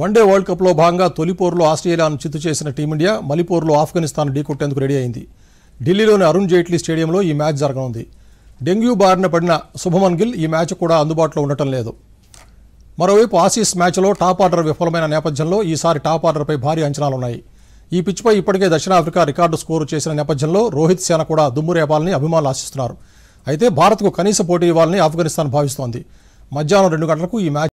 one day world కప్లో భాగంగా తొలిపోరులో ఆస్ట్రేలియాను చిత్తు చేసిన టీమిండియా మలిపోరులో ఆఫ్ఘనిస్తాన్ ఢీకొట్టేందుకు రెడీ అయింది ఢిల్లీలోని అరుణ్ జైట్లీ స్టేడియంలో ఈ మ్యాచ్ జరగనుంది డెంగ్యూ బారిన పడిన శుభమన్ గిల్ ఈ మ్యాచ్ కూడా అందుబాటులో ఉండటం లేదు మరోవైపు ఆసీస్ మ్యాచ్లో టాప్ ఆర్డర్ విఫలమైన నేపథ్యంలో ఈసారి టాప్ ఆర్డర్పై భారీ అంచనాలున్నాయి ఈ పిచ్పై ఇప్పటికే దక్షిణాఫ్రికా రికార్డు స్కోరు చేసిన నేపథ్యంలో రోహిత్ సేన కూడా దుమ్ము రేపాలని అభిమానులు ఆశిస్తున్నారు అయితే భారత్కు కనీస పోటీ ఇవ్వాలని ఆఫ్ఘనిస్తాన్ భావిస్తోంది మధ్యాహ్నం రెండు గంటలకు ఈ మ్యాచ్